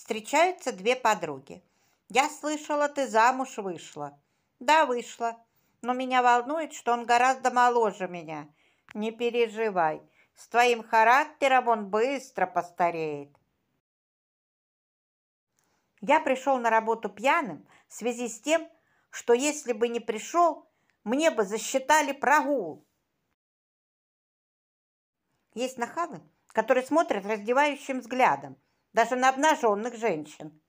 встречаются две подруги. «Я слышала, ты замуж вышла». «Да, вышла. Но меня волнует, что он гораздо моложе меня. Не переживай. С твоим характером он быстро постареет». Я пришел на работу пьяным в связи с тем, что если бы не пришел, мне бы засчитали прогул. Есть нахалы, которые смотрят раздевающим взглядом – даже на обнаженных женщин.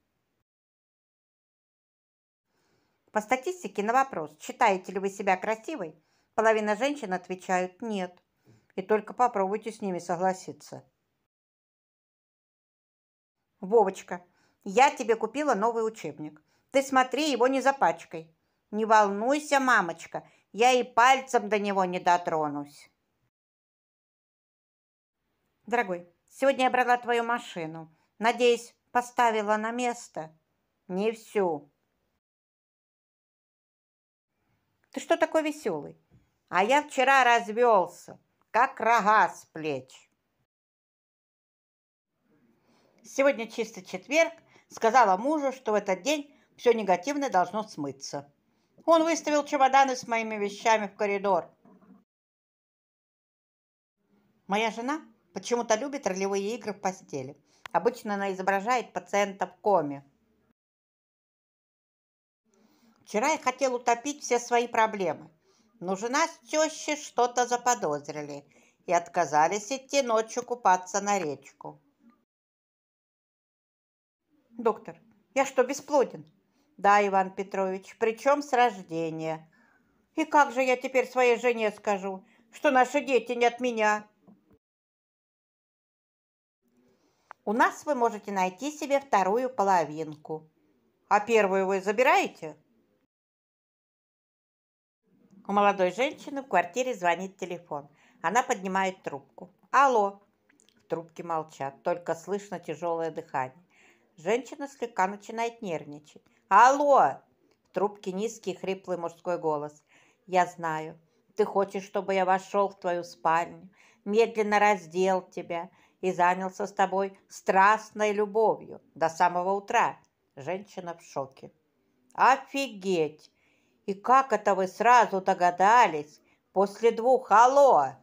По статистике на вопрос, считаете ли вы себя красивой, половина женщин отвечают «нет». И только попробуйте с ними согласиться. Вовочка, я тебе купила новый учебник. Ты смотри его не запачкой. Не волнуйся, мамочка, я и пальцем до него не дотронусь. Дорогой, сегодня я брала твою машину – Надеюсь, поставила на место? Не всю. Ты что такой веселый? А я вчера развелся, как рога с плеч. Сегодня чисто четверг. Сказала мужу, что в этот день все негативное должно смыться. Он выставил чемоданы с моими вещами в коридор. Моя жена почему-то любит ролевые игры в постели. Обычно она изображает пациента в коме. Вчера я хотел утопить все свои проблемы, но жена с тещей что-то заподозрили и отказались идти ночью купаться на речку. Доктор, я что, бесплоден? Да, Иван Петрович, причем с рождения. И как же я теперь своей жене скажу, что наши дети не от меня? У нас вы можете найти себе вторую половинку. А первую вы забираете? У молодой женщины в квартире звонит телефон. Она поднимает трубку. Алло. В трубке молчат, только слышно тяжелое дыхание. Женщина слегка начинает нервничать. Алло. В трубке низкий хриплый мужской голос. Я знаю. Ты хочешь, чтобы я вошел в твою спальню, медленно раздел тебя, и занялся с тобой страстной любовью до самого утра». Женщина в шоке. «Офигеть! И как это вы сразу догадались? После двух «Алло!»